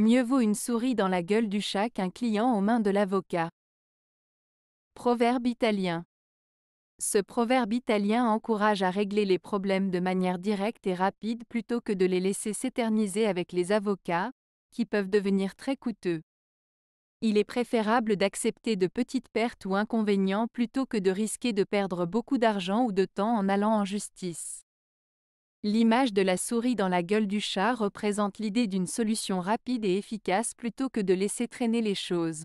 Mieux vaut une souris dans la gueule du chat qu'un client aux mains de l'avocat. Proverbe italien. Ce proverbe italien encourage à régler les problèmes de manière directe et rapide plutôt que de les laisser s'éterniser avec les avocats, qui peuvent devenir très coûteux. Il est préférable d'accepter de petites pertes ou inconvénients plutôt que de risquer de perdre beaucoup d'argent ou de temps en allant en justice. L'image de la souris dans la gueule du chat représente l'idée d'une solution rapide et efficace plutôt que de laisser traîner les choses.